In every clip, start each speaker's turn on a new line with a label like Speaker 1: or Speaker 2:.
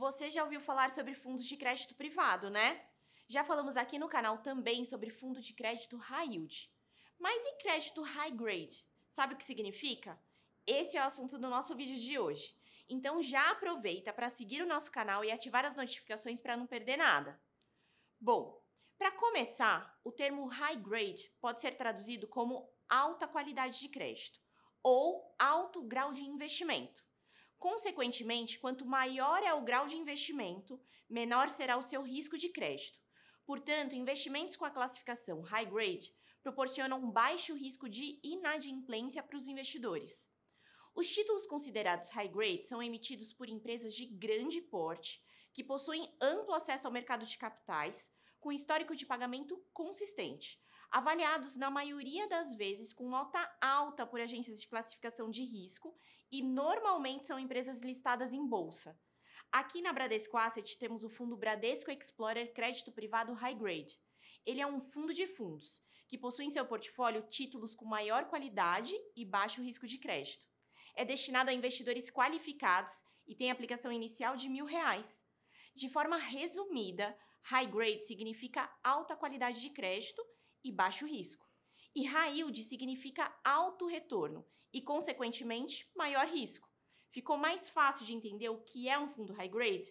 Speaker 1: Você já ouviu falar sobre fundos de crédito privado, né? Já falamos aqui no canal também sobre fundo de crédito high yield. Mas e crédito high grade? Sabe o que significa? Esse é o assunto do nosso vídeo de hoje. Então já aproveita para seguir o nosso canal e ativar as notificações para não perder nada. Bom, para começar, o termo high grade pode ser traduzido como alta qualidade de crédito ou alto grau de investimento. Consequentemente, quanto maior é o grau de investimento, menor será o seu risco de crédito. Portanto, investimentos com a classificação high grade proporcionam baixo risco de inadimplência para os investidores. Os títulos considerados high grade são emitidos por empresas de grande porte, que possuem amplo acesso ao mercado de capitais, com histórico de pagamento consistente, avaliados na maioria das vezes com nota alta por agências de classificação de risco e normalmente são empresas listadas em bolsa. Aqui na Bradesco Asset temos o fundo Bradesco Explorer Crédito Privado High Grade. Ele é um fundo de fundos que possui em seu portfólio títulos com maior qualidade e baixo risco de crédito. É destinado a investidores qualificados e tem aplicação inicial de mil reais. De forma resumida, High grade significa alta qualidade de crédito e baixo risco. E high yield significa alto retorno e, consequentemente, maior risco. Ficou mais fácil de entender o que é um fundo high grade?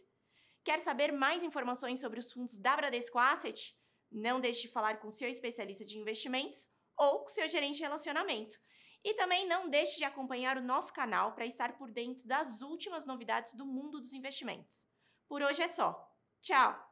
Speaker 1: Quer saber mais informações sobre os fundos da Bradesco Asset? Não deixe de falar com seu especialista de investimentos ou com seu gerente de relacionamento. E também não deixe de acompanhar o nosso canal para estar por dentro das últimas novidades do mundo dos investimentos. Por hoje é só. Tchau!